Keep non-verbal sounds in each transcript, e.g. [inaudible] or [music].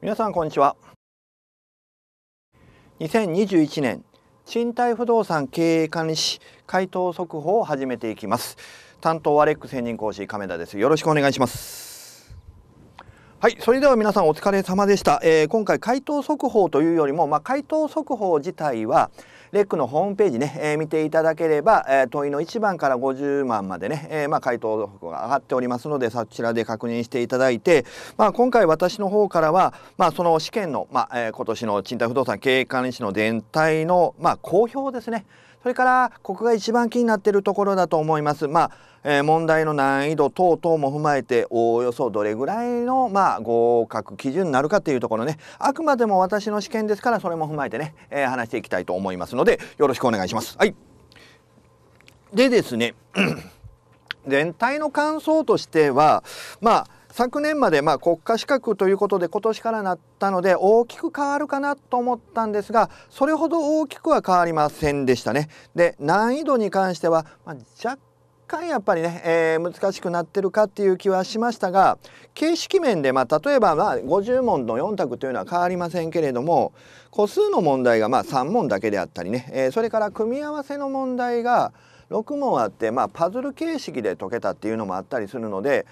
皆さんこんにちは2021年賃貸不動産経営管理士回答速報を始めていきます担当はレック専任講師亀田ですよろしくお願いしますはいそれでは皆さんお疲れ様でした、えー、今回回答速報というよりもまあ、回答速報自体はレックのホームページね、えー、見ていただければ、えー、問いの1番から50番までね、えー、まあ、回答が上がっておりますのでそちらで確認していただいて、まあ、今回私の方からは、まあ、その試験の、まあえ今年の賃貸不動産経営管理士の全体の、まあ、公表ですねそれからここが一番気になってるところだと思います。まあえー、問題の難易度等々も踏まえておおよそどれぐらいの、まあ、合格基準になるかというところねあくまでも私の試験ですからそれも踏まえてね、えー、話していきたいと思いますのでよろしくお願いします。はい、でですね [clears throat] 全体の感想としてはまあ昨年までま国家資格ということで今年からなったので大きく変わるかなと思ったんですがそれほど大きくは変わりませんでしたね。で難易度に関しては、ま若干やっぱりね、えー、難しくなってるかっていう気はしましたが形式面で、まあ、例えばまあ50問の4択というのは変わりませんけれども個数の問題がま3問だけであったりね、えー、それから組み合わせの問題が6問あって、まあ、パズル形式で解けたっていうのもあったりするので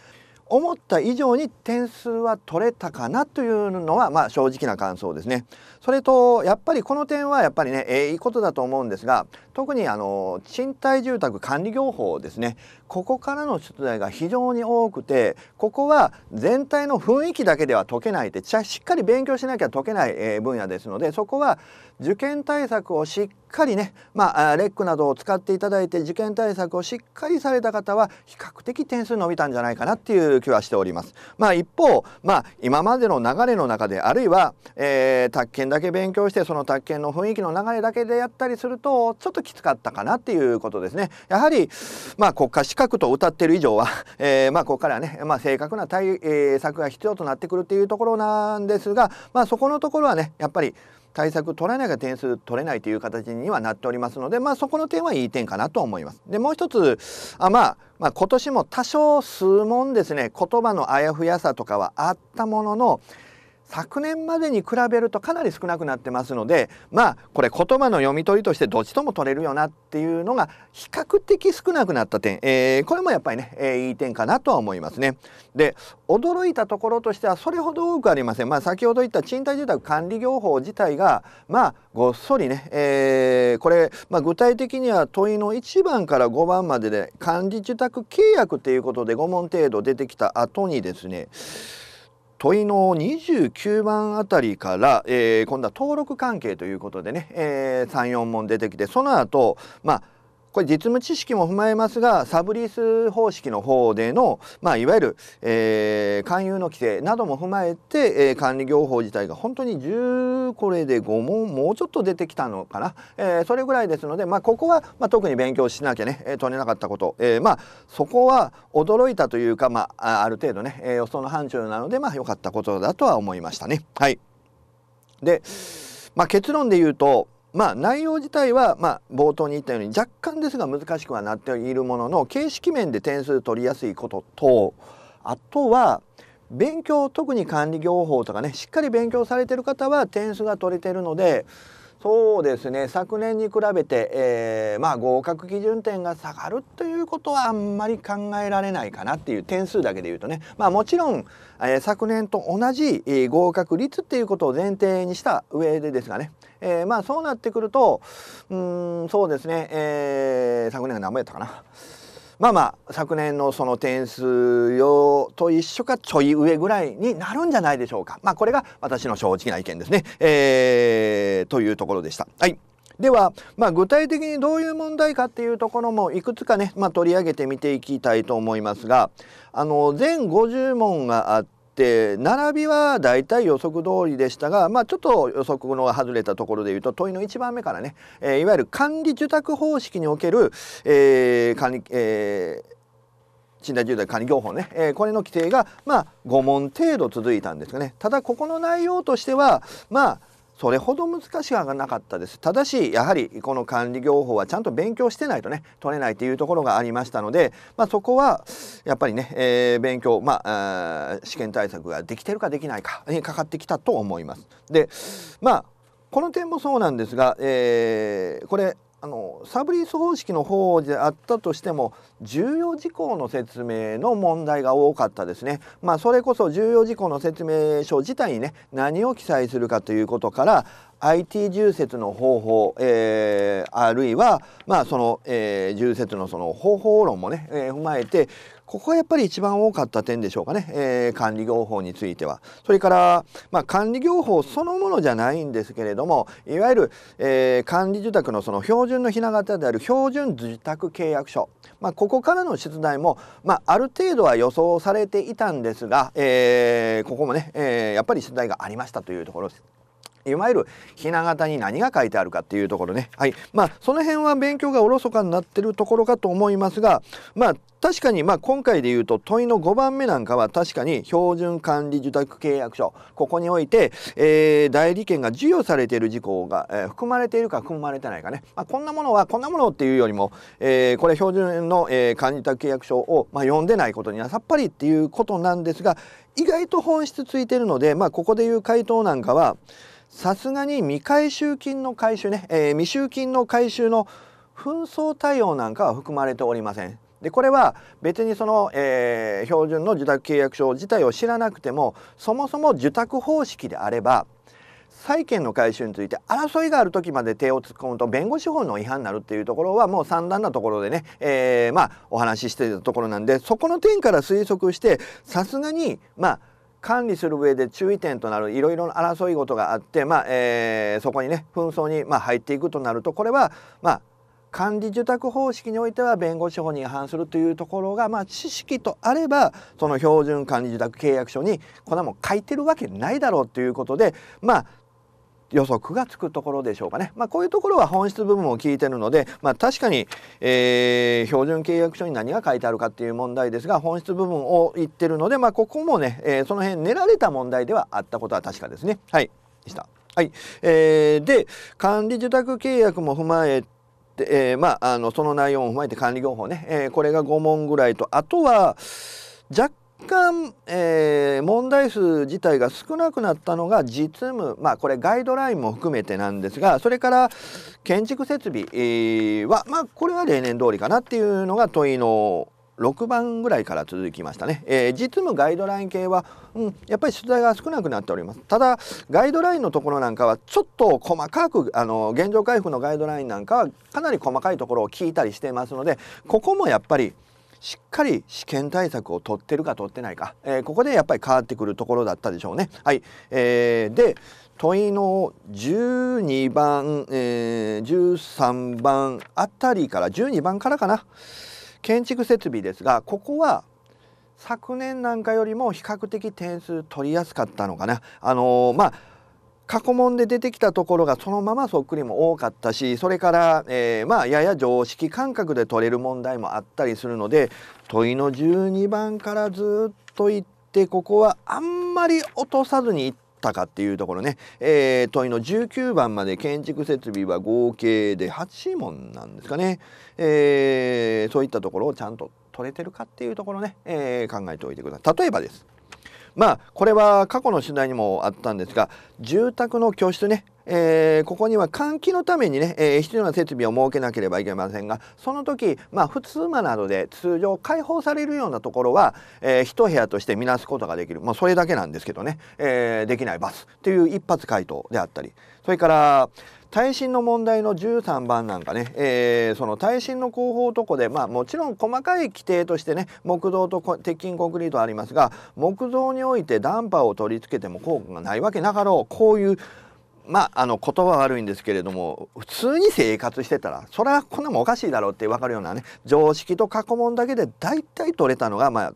思った以上に点数は取れたかなというのはまあ正直な感想ですね。それとやっぱりこの点はやっぱりね、えー、いいことだと思うんですが特にあの賃貸住宅管理業法ですねここからの出題が非常に多くてここは全体の雰囲気だけでは解けないってしっかり勉強しなきゃ解けない、分野ですのでそこは受験対策をしっかりね、まあ、レックなどを使っていただいて受験対策をしっかりされた方は比較的点数伸びたんじゃないかなっていう気はしております。まあ、一方、まあ、今までの流れの中であるいは、えー、宅建だけ勉強してその宅建の雰囲気の流れだけでやったりするとちょっときつかったかなっていうことですね。やはり、まあ、国家資格と謳ってる以上は、[laughs] えー、まあ、ここからね、まあ、正確な対、策が必要となってくるっていうところなんですが、まあ、そこのところはねやっぱり対策取らないが点数取れないという形にはなっておりますので、まあ、そこの点はいい点かなと思います。でもう一つあ、まあ、まあ今年も多少数問ですね言葉のあやふやさとかはあったものの昨年までに比べるとかなり少なくなってますのでまあこれ言葉の読み取りとしてどっちとも取れるよなっていうのが比較的少なくなった点、えー、これもやっぱりね、えー、いい点かなとは思いますね。で驚いたところとしてはそれほど多くありません。まあ、先ほど言った賃貸住宅管理業法自体がまあごっそりね、えー、これ、まあ、具体的には問いの1番から5番までで管理住宅契約ということで5問程度出てきた後にですね問いの29番あたりから、えー、今度は登録関係ということでね、えー、34問出てきてその後まあこれ実務知識も踏まえますがサブリース方式の方での、まあ、いわゆる、えー、勧誘の規制なども踏まえて、えー、管理業法自体が本当に10これで5問もうちょっと出てきたのかな、えー、それぐらいですので、まあ、ここは、まあ、特に勉強しなきゃね、えー、取れなかったこと、えー、まあそこは驚いたというか、まあ、ある程度ね、えー、予想の範疇なので、まあ、よかったことだとは思いましたね。はい、で、まあ、結論で言うとまあ、内容自体は、まあ、冒頭に言ったように若干ですが難しくはなっているものの形式面で点数取りやすいこととあとは勉強特に管理業法とかねしっかり勉強されてる方は点数が取れてるのでそうですね昨年に比べて、えー、まあ、合格基準点が下がるということはあんまり考えられないかなっていう点数だけで言うとね、まあ、もちろん、えー、昨年と同じ、えー、合格率っていうことを前提にした上でですがねえー、まあそうなってくるとうんそうですね、えー、昨年が何倍やったかな。まあまあ昨年のその点数用と一緒かちょい上ぐらいになるんじゃないでしょうか。まあこれが私の正直な意見ですね。えー、というところでした。はい。では、まあ、具体的にどういう問題かっていうところもいくつかね、まあ、取り上げてみていきたいと思いますがあの全50問があっって並びはだいたい予測通りでしたが、まあ、ちょっと予測の外れたところでいうと問いの1番目からね、えー、いわゆる管理受託方式における、えー、管理、えー信住宅管理業法ね、えー、これの規定がまあ5問程度続いたんですがねただここの内容としてはまあそれほど難しくはなかったですただしやはりこの管理業法はちゃんと勉強してないとね取れないというところがありましたので、まあ、そこはやっぱりね、えー、勉強、まあ、試験対策ができてるかできないかにかかってきたと思います。でまあこの点もそうなんですが、えー、これあのサブリース方式の方であったとしても重要事項の説明の問題が多かったですね。まあ、それこそ重要事項の説明書自体にね何を記載するかということから IT 重説の方法、えー、あるいは、まあそのえー、重説のその方法論もね、えー、踏まえてここはやっぱり一番多かった点でしょうかね、えー、管理業法については。それから、まあ、管理業法そのものじゃないんですけれどもいわゆる、えー、管理受託のその標準のひな形である標準受託契約書、まあ、ここからの出題も、まあ、ある程度は予想されていたんですが、えー、ここもね、えやっぱり出題がありましたというところです。いわゆるひな形に何が書いてあるかっていうところねはいまあその辺は勉強がおろそかになってるところかと思いますがまあ確かにまあ今回で言うと問いの5番目なんかは確かに標準管理受託契約書ここにおいて、えー、代理権が授与されている事項が、えー、含まれているか含まれてないかね、まあ、こんなものはこんなものっていうよりも、えー、これ標準の、えー、管理託契約書を、まあ、読んでないことにはさっぱりっていうことなんですが意外と本質ついてるので、まあ、ここでいう回答なんかはさすがに未回収金の回収ね、えー、未収金の回収の紛争対応なんかは含まれておりません。でこれは別にその、えー、標準の受託契約書自体を知らなくてもそもそも受託方式であれば債権の回収について争いがある時まで手を突っ込むと弁護士法の違反になるっていうところはもう散段なところでね、えー、まあお話ししてたところなんでそこの点から推測してさすがにまあ管理する上で注意点となるいろいろな争い事があって、まあえー、そこにね紛争に、まあ、入っていくとなるとこれは、まあ、管理受託方式においては弁護士法に違反するというところが、まあ、知識とあればその標準管理受託契約書にこんなもん書いてるわけないだろうということで、まあ、予測がつくところでしょうかね。まあ、こういうところは本質部分を聞いてるので、まあ、確かに、えー、標準契約書に何が書いてあるかっていう問題ですが本質部分を言ってるので、まあ、ここもね、えー、その辺練られた問題ではあったことは確かですね。はい、でした。はいえー、で管理受託契約も踏まえて、えー、まあ、あのその内容も踏まえて管理業法ね、えー、これが5問ぐらいとあとは若干、えー、問題数自体が少なくなったのが実務まあこれガイドラインも含めてなんですがそれから建築設備、えー、はまあこれは例年通りかなっていうのが問いの6番ぐらいから続きましたね、えー、実務ガイドライン系は、うん、やっぱり出題が少なくなっておりますただガイドラインのところなんかはちょっと細かくあの現状回復のガイドラインなんかはかなり細かいところを聞いたりしてますのでここもやっぱりしっかり試験対策を取ってるか取ってないか、えー、ここでやっぱり変わってくるところだったでしょうね。はい、えー、で問いの12番、えー、13番あたりから12番からかな建築設備ですがここは昨年なんかよりも比較的点数取りやすかったのかな。あのー、まあ過去問で出てきたところがそのままそっくりも多かったしそれから、えー、まあやや常識感覚で取れる問題もあったりするので問いの12番からずっといってここはあんまり落とさずにいったかっていうところね、えー、問いの19番まで建築設備は合計で8問なんですかね、えー、そういったところをちゃんと取れてるかっていうところね、え考えておいてください。例えばですまあこれは過去の取材にもあったんですが住宅の居室ねえー、ここには換気のためにね、えー、必要な設備を設けなければいけませんがその時、まあ、普通間などで通常開放されるようなところは、えー、一部屋として見なすことができる、まあ、それだけなんですけどね、えー、できないバスという一発回答であったりそれから耐震の問題の13番なんかね、えー、その耐震の工法とこで、まあ、もちろん細かい規定としてね木造と鉄筋コンクリートありますが木造においてダンパーを取り付けても効果がないわけなかろうこういうまああの言葉は悪いんですけれども普通に生活してたらそれはこんなもんおかしいだろうって分かるようなね常識と過去問だけで大体取れたのがまあ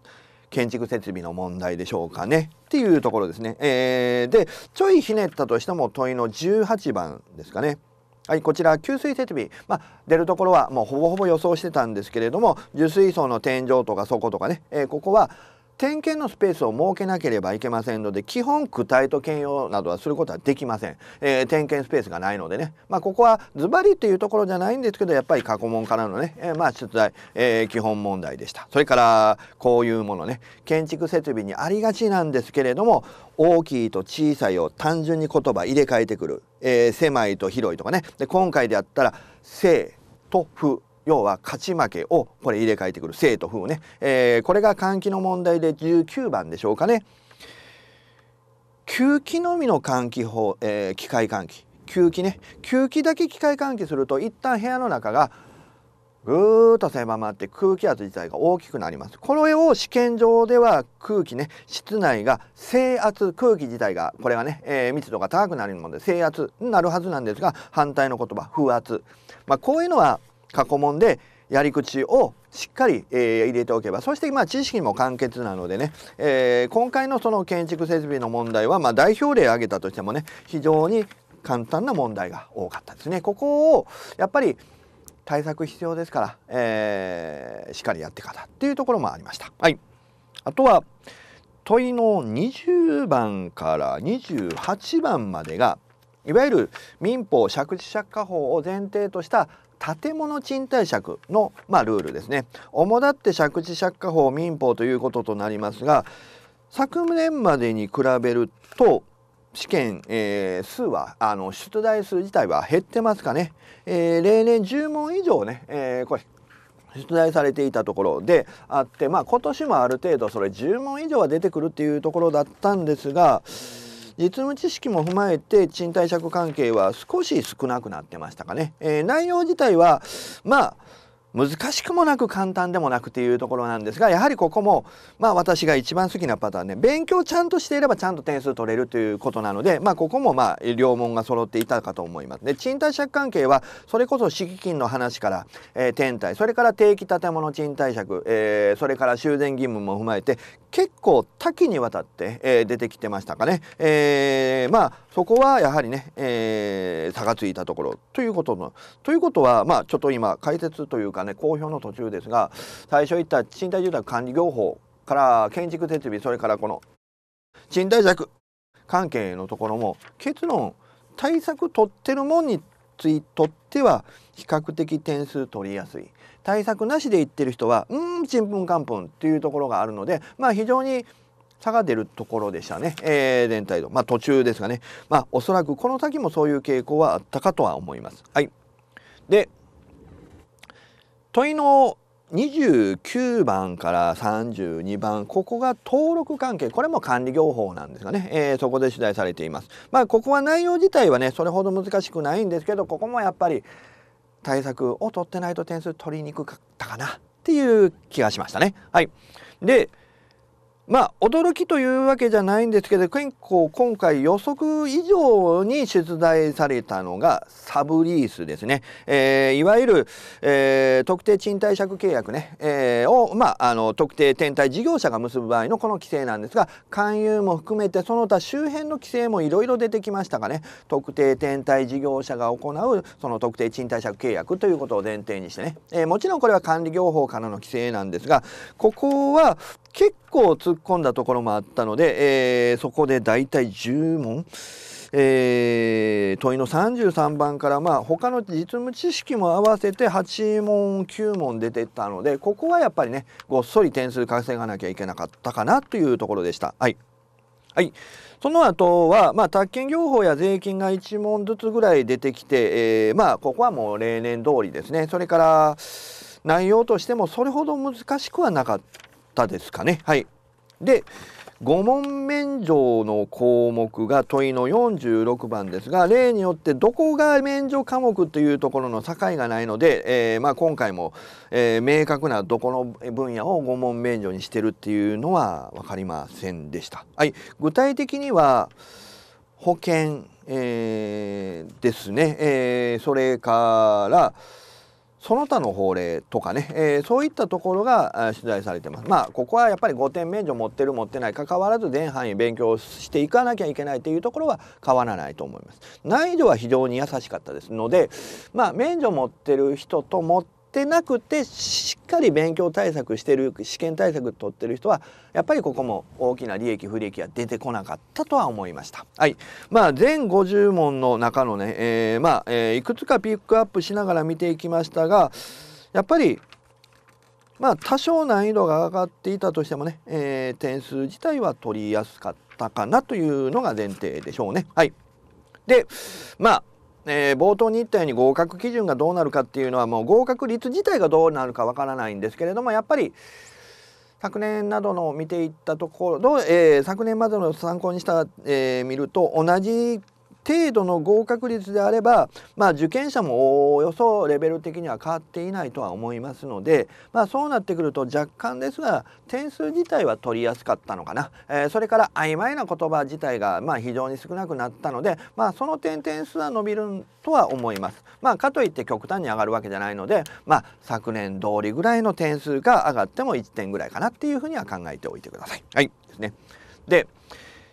建築設備の問題でしょうかねっていうところですね。えー、でちょいひねったとしても問いの18番ですかね。はい、こちら給水設備、まあ、出るところはもうほぼほぼ予想してたんですけれども受水槽の天井とか底とかね、えー、ここは点検のスペースを設けなければいけませんので基本躯体と兼用などはすることはできません、えー、点検スペースがないのでね、まあ、ここはズバリというところじゃないんですけどやっぱり過去問からのね、えー、まあ出題、えー、基本問題でしたそれからこういうものね建築設備にありがちなんですけれども大きいと小さいを単純に言葉入れ替えてくる、えー、狭いと広いとかねで今回であったら「性」と「不」要は勝ち負けをこれ入れ替えてくる正と風ね、えー、これが換気の問題で19番でしょうかね吸気のみの換気法、えー、機械換気吸気ね吸気だけ機械換気すると一旦部屋の中がぐーっと狭まって空気圧自体が大きくなりますこれを試験場では空気ね室内が制圧空気自体がこれがね、えー、密度が高くなるので制圧になるはずなんですが反対の言葉風圧まあこういうのは過去問でやり口をしっかり、えー、入れておけばそしてまあ知識も簡潔なのでね、えー、今回のその建築設備の問題は、まあ、代表例挙げたとしてもね非常に簡単な問題が多かったですね。ここをやっぱり対策必要ですから、えー、しっかりやってからっていうところもありました。はい、あとは問いの20番から28番までがいわゆる民法借地借家法を前提とした建物賃貸借の、まあ、ルールですね主だって借地借家法民法ということとなりますが昨年までに比べると試験、えー、数はあの出題数自体は減ってますかね、えー、例年10問以上ね、えー、これ出題されていたところであってまあ今年もある程度それ10問以上は出てくるっていうところだったんですが。実務知識も踏まえて賃貸借関係は少し少なくなってましたかね。えー、内容自体はまあ難しくもなく簡単でもなくというところなんですがやはりここもまあ私が一番好きなパターンで、ね、勉強ちゃんとしていればちゃんと点数取れるということなのでまあここもまあ両門が揃っていたかと思います。で賃貸借関係はそれこそ敷金の話から、えー、天体それから定期建物賃貸借、えー、それから修繕義務も踏まえて結構多岐にわたって、えー、出てきてましたかね、えー、まあそこはやはりね、えー、差がついたところということのということはまあちょっと今解説というかね公表の途中ですが最初言った賃貸住宅管理業法から建築設備それからこの賃貸借関係のところも結論対策取ってるもんににとっては比較的点数取りやすい対策なしで言ってる人はうんちんぷんかんぷんっていうところがあるのでまあ非常に差が出るところでしたね、えー、全体のまあ途中ですがねまあおそらくこの先もそういう傾向はあったかとは思いますはいで問いの29番から32番ここが登録関係これも管理業法なんですがね、えー、そこで取材されています。まあ、ここは内容自体はねそれほど難しくないんですけどここもやっぱり対策を取ってないと点数取りにくかったかなっていう気がしましたね。はい、でまあ驚きというわけじゃないんですけど結構今回予測以上に出題されたのがサブリースですね、えー、いわゆる、えー、特定賃貸借契約ね、えー、を、まあ、あの特定天体事業者が結ぶ場合のこの規制なんですが勧誘も含めてその他周辺の規制もいろいろ出てきましたがね特定天体事業者が行うその特定賃貸借契約ということを前提にしてね、えー、もちろんこれは管理業法からの規制なんですがここは結構突っ込んだところもあったので、えー、そこで大体10問、えー、問いの33番からまあ他の実務知識も合わせて8問9問出てたのでここはやっぱりねごっそり点数稼がなきゃいけなかったかなというところでした。はいはい、その後は、まあ、宅建業法や税金が1問ずつぐらい出てきて、えー、まあ、ここはもう例年通りですねそれから内容としてもそれほど難しくはなかった。ったですかね。はい、で5問免除の項目が問いの46番ですが例によってどこが免除科目というところの境がないので、えー、まあ、今回も、えー、明確などこの分野を5問免除にしてるっていうのは分かりませんでした。はい、具体的には保険、えー、ですね、えそれから、その他の法令とかね、えー、そういったところが取材されてます。まあここはやっぱり5点免除持ってる持ってない関わらず全範囲勉強していかなきゃいけないというところは変わらないと思います。難易度は非常に優しかったですので、まあ、免除持ってる人と持ってってなくてしっかり勉強対策してる試験対策取ってる人はやっぱりここも大きな利益不利益は出てこなかったとは思いました。はいまあ、全50問の中のね、えー、まあ、えいくつかピックアップしながら見ていきましたがやっぱりまあ多少難易度が上がっていたとしてもね、えー、点数自体は取りやすかったかなというのが前提でしょうね。はい、でまあえー、冒頭に言ったように合格基準がどうなるかっていうのはもう合格率自体がどうなるかわからないんですけれどもやっぱり昨年などの見ていったところ、えー、昨年までの参考にした、えー、見ると同じ程度の合格率であれば、まあ、受験者もおおよそレベル的には変わっていないとは思いますので、まあ、そうなってくると若干ですが点数自体は取りやすかったのかな、えー、それから曖昧な言葉自体がまあ非常に少なくなったので、まあ、その点点数は伸びるとは思います。まあ、かといって極端に上がるわけじゃないので、まあ、昨年通りぐらいの点数が上がっても1点ぐらいかなっていうふうには考えておいてください。はいですね、で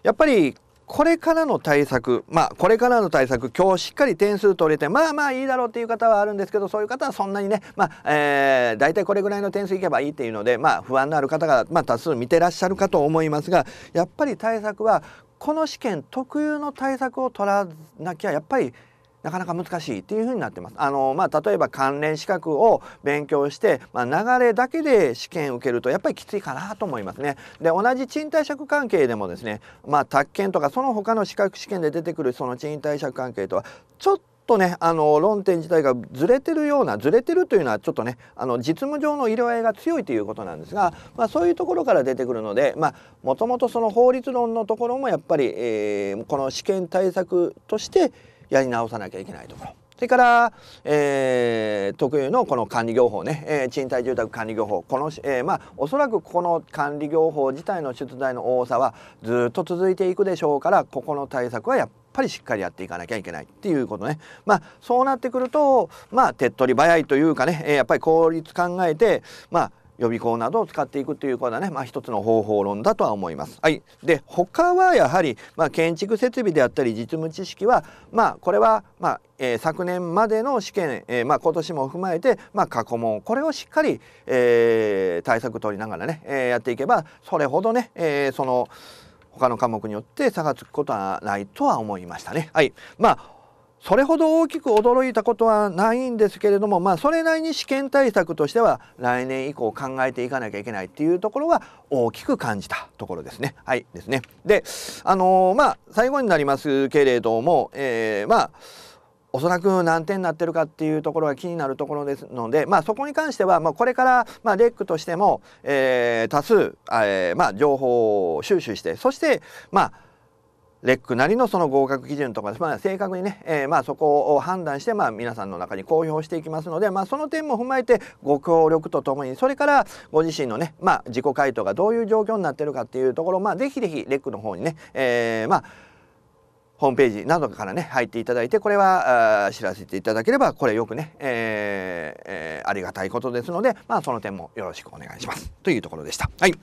やっぱりこれからの対策まあこれからの対策今日しっかり点数取れてまあまあいいだろうっていう方はあるんですけどそういう方はそんなにねまあ、えー、大体これぐらいの点数いけばいいっていうのでまあ不安のある方が、まあ、多数見てらっしゃるかと思いますがやっぱり対策はこの試験特有の対策を取らなきゃやっぱりなかなか難しいっていうふうになってます。あのまあ、例えば関連資格を勉強して、まあ、流れだけで試験受けるとやっぱりきついかなと思いますね。で同じ賃貸借関係でもですね、まあ、宅建とかその他の資格試験で出てくるその賃貸借関係とはちょっととねあの論点自体がずれてるようなずれてるというのはちょっとねあの実務上の色合いが強いということなんですが、まあ、そういうところから出てくるのでもともとその法律論のところもやっぱり、えー、この試験対策としてやり直さなきゃいけないところ。それから、えー、特有のこの管理業法ね、えー、賃貸住宅管理業法この、えー、まあおそらくこの管理業法自体の出題の多さはずっと続いていくでしょうからここの対策はやっぱりしっかりやっていかなきゃいけないっていうことねまあそうなってくるとまあ手っ取り早いというかね、えやっぱり効率考えてまあ予備校などを使っていくということはね、まあ、一つの方法論だとは思います。はい、で他はやはり、まあ、建築設備であったり実務知識は、まあ、これは、まあえー、昨年までの試験、えーまあ、今年も踏まえて、まあ、過去問これをしっかり、えー、対策取りながらね、えー、やっていけばそれほどね、えー、その他の科目によって差がつくことはないとは思いましたね。はい、まあそれほど大きく驚いたことはないんですけれども、まあ、それなりに試験対策としては来年以降考えていかなきゃいけないっていうところは大きく感じたところですね。はいですね。で、あのー、まあ最後になりますけれども、えー、まあおそらく何点になってるかっていうところが気になるところですので、まあ、そこに関しては、まあ、これから、まあ、レックとしても、えー、多数、えーまあ、情報を収集してそして、まあレックなりのその合格基準とか、まあ、正確にね、えー、まあそこを判断して、まあ、皆さんの中に公表していきますので、まあ、その点も踏まえてご協力とともにそれからご自身のね、まあ、自己回答がどういう状況になってるかっていうところまあ、ぜひぜひレックの方にね、えー、まあホームページなどからね入っていただいてこれは知らせていただければこれよくね、えーえー、ありがたいことですので、まあ、その点もよろしくお願いしますというところでした。はい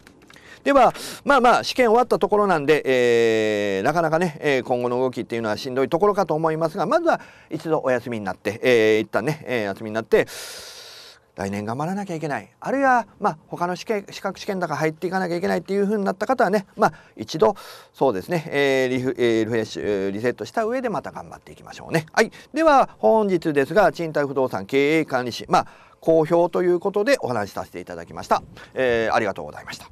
ではまあまあ試験終わったところなんで、えー、なかなかね、えー、今後の動きっていうのはしんどいところかと思いますがまずは一度お休みになって、えー、一旦ね、えー、休みになって来年頑張らなきゃいけないあるいはまあ他の試験資格試験だから入っていかなきゃいけないっていう風になった方はねまあ一度そうですね、えー、リフ、えー、リフレッシュリセットした上でまた頑張っていきましょうねはいでは本日ですが賃貸不動産経営管理士まあ好評ということでお話しさせていただきました、えー、ありがとうございました